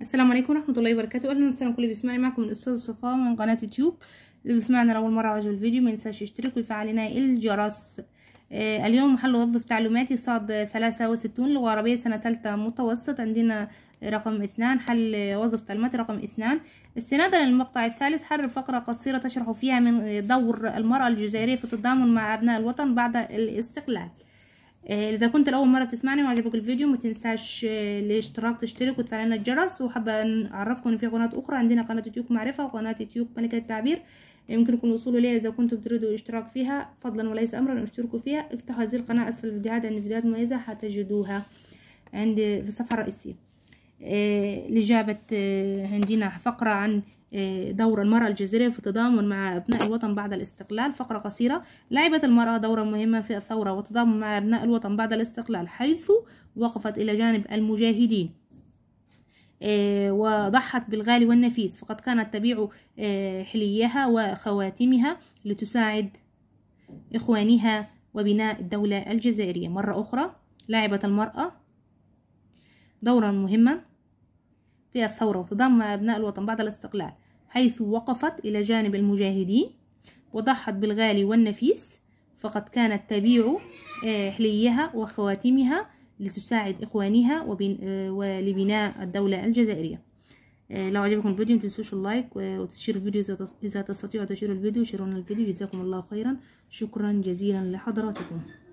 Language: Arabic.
السلام عليكم ورحمه الله وبركاته اهلا وسهلا كل بيسمعني معكم الاستاذ صفاء من قناه يوتيوب اللي بيسمعنا لاول مره عجب الفيديو ما ينساش يشترك ويفعل الجرس آه اليوم محل وظف تعليماتي صعد ثلاثة وستون لغة عربية سنة تالتة متوسط عندنا رقم اثنان حل وظف تعليماتي رقم اثنان استنادا للمقطع الثالث حرر فقرة قصيرة تشرح فيها من دور المرأة الجزائرية في التضامن مع أبناء الوطن بعد الاستقلال آه، اذا كنت لاول مره بتسمعني وعجبك الفيديو ما تنساش الاشتراك آه، تشترك وتفعل لنا الجرس وحابه اعرفكم ان في قنوات اخرى عندنا قناه يوتيوب معرفه وقناه يوتيوب ملكه التعبير يمكنكم الوصول اليها اذا كنتم تريدوا الاشتراك فيها فضلا وليس امرا اشتركوا فيها افتحوا هذه القناه اسفل الفيديوهات عندي فيديوهات مميزه حتجدوها عند في الصفحه الرئيسيه آه، لجابة آه، عندنا فقرة عن آه، دور المرأة الجزائرية في التضامن مع أبناء الوطن بعد الاستقلال فقرة قصيرة لعبت المرأة دورا مهما في الثورة والتضامن مع أبناء الوطن بعد الاستقلال حيث وقفت إلى جانب المجاهدين وضحت بالغالي والنفيس فقد كانت تبيع حليها وخواتمها لتساعد إخوانها وبناء الدولة الجزائرية مرة أخرى لعبت المرأة دورا مهما في الثورة وصدام مع أبناء الوطن بعد الاستقلال حيث وقفت إلى جانب المجاهدين وضحت بالغالي والنفيس فقد كانت تبيع آه، حليها وخواتمها لتساعد إخوانها آه، ولبناء الدولة الجزائرية آه، لو عجبكم الفيديو متنسوش اللايك وتشير الفيديو إذا تستطيعوا تشير الفيديو شيرون الفيديو جزاكم الله خيرا شكرا جزيلا لحضراتكم